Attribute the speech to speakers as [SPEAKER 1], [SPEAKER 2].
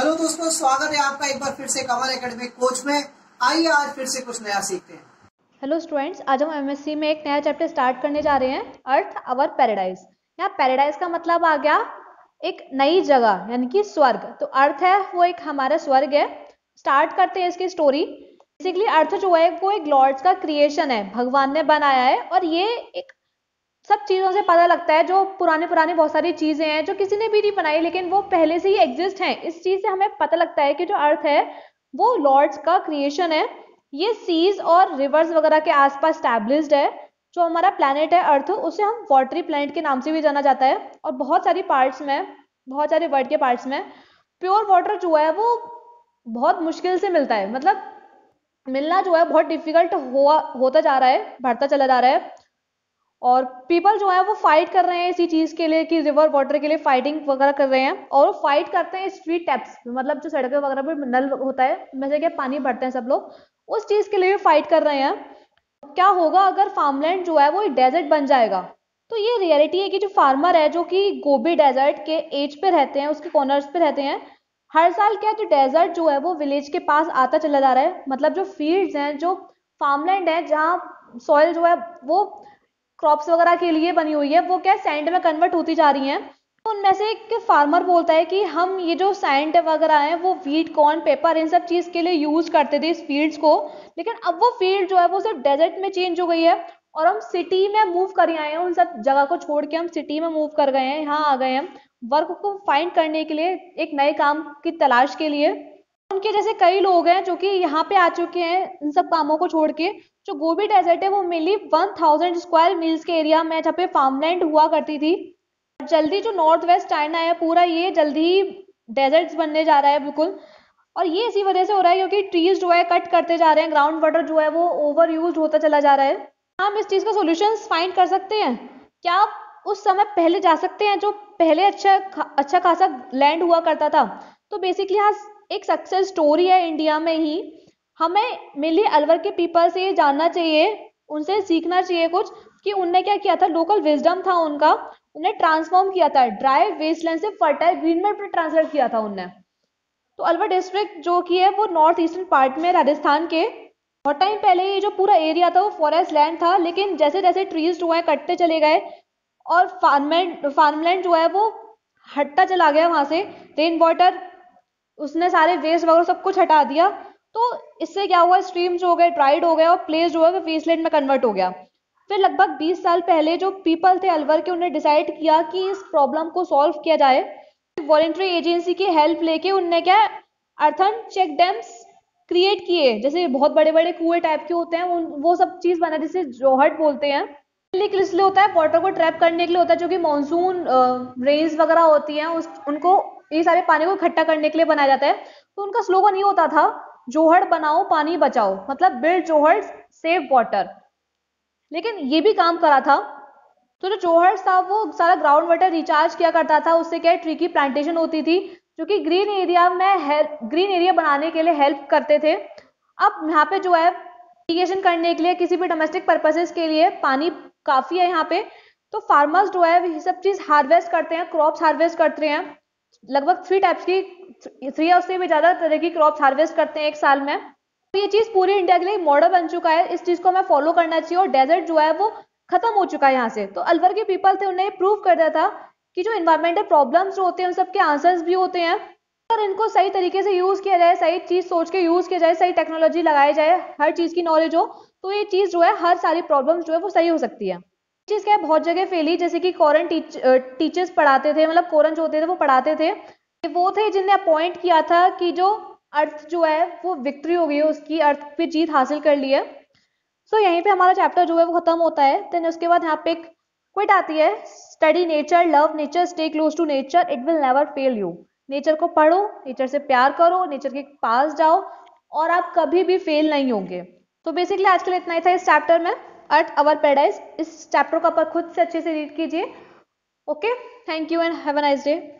[SPEAKER 1] hello दोस्तों स्वागत है आपका एक बार फिर से कमल एकेडमी कोच में आइए आज फिर से कुछ नया सीखते हैं हेलो स्टूडेंट्स आज हम एमएससी में एक नया चैप्टर स्टार्ट करने जा रहे हैं अर्थ अवर पैराडाइज यहाँ पैराडाइज का मतलब आ गया एक नई जगह यानी कि स्वर्ग तो अर्थ है वो एक हमारा स्वर्ग है स्टार्ट करते हैं इसकी स्टोरी बेसिकली अर्थ जो है वो एक लॉर्ड्स का क्रिएशन है भगवान ने बनाया है और ये एक सब चीज़ों से पता लगता है जो पुराने पुराने बहुत सारी चीज़ें हैं जो किसी ने भी नहीं बनाई लेकिन वो पहले से ही एग्जिस्ट हैं इस चीज़ से हमें पता लगता है कि जो अर्थ है वो लॉर्ड्स का क्रिएशन है ये सीज और रिवर्स वगैरह के आसपास स्टैब्लिश्ड है जो हमारा प्लानट है अर्थ उसे हम वाटरी प्लानट के नाम से भी जाना जाता है और बहुत सारी पार्ट्स में बहुत सारे वर्ड के पार्ट्स में प्योर वाटर जो है वो बहुत मुश्किल से मिलता है मतलब मिलना जो है बहुत डिफिकल्ट हुआ होता जा रहा है बढ़ता चला जा रहा है और पीपल जो है वो फाइट कर रहे हैं इसी चीज के लिए कि रिवर वाटर के लिए फाइटिंग वगैरह कर रहे हैं और फाइट करते हैं स्ट्रीट टैप्स मतलब जो सड़कें वगैरह पर नल होता है में से क्या पानी भरते हैं सब लोग उस चीज के लिए भी फाइट कर रहे हैं क्या होगा अगर फार्मलैंड जो है वो एक डेजर्ट बन जाएगा तो ये रियलिटी है कि जो फार्मर है जो कि गोबी डेजर्ट के एज पे रहते हैं उसके कॉर्नर्स पे रहते हैं हर साल क्या जो डेजर्ट जो है वो विलेज के पास आता चला जा रहा है मतलब जो फील्ड्स हैं जो फार्मलैंड है जहाँ सॉइल जो है वो क्रॉप्स वगैरह के लिए बनी हुई है वो क्या सैंड में कन्वर्ट होती जा रही हैं तो उनमें से एक फार्मर बोलता है कि हम ये जो सैंड वगैरह है वो वीट कॉर्न पेपर इन सब चीज़ के लिए यूज करते थे इस फील्ड को लेकिन अब वो फील्ड जो है वो सिर्फ डेजर्ट में चेंज हो गई है और हम सिटी में मूव कर आए हैं उन सब जगह को छोड़ के हम सिटी में मूव कर गए हैं यहाँ आ गए हैं वर्क को फाइंड करने के लिए एक नए काम की तलाश के लिए उनके जैसे कई लोग हैं जो कि यहाँ पे आ चुके हैं इन सब कामों को छोड़ के जो गोभी डेजर्ट है वो मेनली 1000 स्क्वायर मील्स के एरिया में जहाँ पे फार्मलैंड हुआ करती थी जल्दी जो नॉर्थ वेस्ट चाइना है पूरा ये जल्दी ही डेजर्ट बनने जा रहा है बिल्कुल और ये इसी वजह से हो रहा है क्योंकि ट्रीज जो है कट करते जा रहे हैं ग्राउंड वाटर जो है वो ओवर यूज होता चला जा रहा है हम इस चीज़ का सोल्यूशन फाइंड कर सकते हैं क्या उस समय पहले जा सकते हैं जो पहले अच्छा अच्छा खासा लैंड हुआ करता था तो बेसिकली यहाँ एक सक्सेस स्टोरी है इंडिया में ही हमें मिली अलवर के पीपल से ये जानना चाहिए उनसे सीखना चाहिए कुछ कि उनने क्या किया था लोकल विजडम था उनका उन्हें ट्रांसफॉर्म किया था ड्राई वेस्टलैंड से फर्टाइल ग्रीन बेल्ट में ट्रांसफर किया था उनने तो अलवर डिस्ट्रिक्ट जो कि है वो नॉर्थ ईस्टर्न पार्ट में राजस्थान के बहुत टाइम पहले ये जो पूरा एरिया था वो फॉरेस्ट लैंड था लेकिन जैसे जैसे ट्रीज जो है कटते चले गए और फार्मलैंड फार्मलैंड जो है वो हटता चला गया वहां से रेन वाटर उसने सारे वेस्ट वगैरह सब कुछ हटा दिया तो इससे क्या हुआ स्ट्रीम जो हो गए ड्राइड हो गया और प्लेस जो है वेस्टलैंड में कन्वर्ट हो गया फिर लगभग 20 साल पहले जो पीपल थे अलवर के उन्हें डिसाइड किया कि इस प्रॉब्लम को सॉल्व किया जाए वॉलेंट्री एजेंसी की हेल्प लेके उनने क्या अर्थन चेक डैम्स क्रिएट किए जैसे बहुत बड़े बड़े कुएं टाइप के होते हैं वो सब चीज़ बना जैसे जोहट बोलते हैं लिक इसलिए होता है वाटर को ट्रैप करने के लिए होता है जो कि मानसून रेन्स वगैरह होती हैं उस उनको ये सारे पानी को इकट्ठा करने के लिए बनाया जाता है तो उनका स्लोगन ये होता था जोहड़ बनाओ पानी बचाओ मतलब बिल्ड जोहड़ सेव वाटर लेकिन ये भी काम करा था तो जो जोहड़ था वो सारा ग्राउंड वाटर रिचार्ज किया करता था उससे क्या ट्री की प्लांटेशन होती थी जो कि ग्रीन एरिया में ग्रीन एरिया बनाने के लिए हेल्प करते थे अब यहाँ पे जो है इरीगेशन करने के लिए किसी भी डोमेस्टिक पर्पसेस के लिए पानी काफ़ी है यहाँ पे तो फार्मर्स जो है ये सब चीज़ हार्वेस्ट करते हैं क्रॉप हार्वेस्ट करते हैं लगभग थ्री टाइप्स की थ्री या उससे भी ज़्यादा तरह की क्रॉप हार्वेस्ट करते हैं एक साल में तो ये चीज़ पूरी इंडिया के लिए मॉडल बन चुका है इस चीज़ को हमें फॉलो करना चाहिए और डेजर्ट जो है वो खत्म हो चुका है यहाँ से तो अलवर के पीपल थे उन्हें प्रूव कर दिया था कि जो इन्वायरमेंटल प्रॉब्लम्स जो होते हैं उन सबके आंसर्स भी होते हैं अगर इनको सही तरीके से यूज़ किया जाए सही चीज़ सोच के यूज़ किया जाए सही टेक्नोलॉजी लगाई जाए हर चीज़ की नॉलेज हो तो ये चीज़ जो है हर सारी प्रॉब्लम जो है वो सही हो सकती है चीज़ क्या है बहुत जगह फैली जैसे कि कोरन टीच, टीचर्स पढ़ाते थे मतलब कोरन जो होते थे वो पढ़ाते थे वो थे जिनने अपॉइंट किया था कि जो अर्थ जो है वो विक्ट्री हो गई है उसकी अर्थ पे जीत हासिल कर ली है सो so, यहीं पे हमारा चैप्टर जो है वो खत्म होता है देन उसके बाद यहाँ पे एक क्विट आती है study nature love nature stay close to nature it will never fail you nature को पढ़ो नेचर से प्यार करो नेचर के पास जाओ और आप कभी भी फेल नहीं होंगे तो बेसिकली आजकल इतना ही था इस चैप्टर में अर्थ अवर पेराडाइज इस चैप्टर को आप खुद से अच्छे से रीड कीजिए okay thank you and have a nice day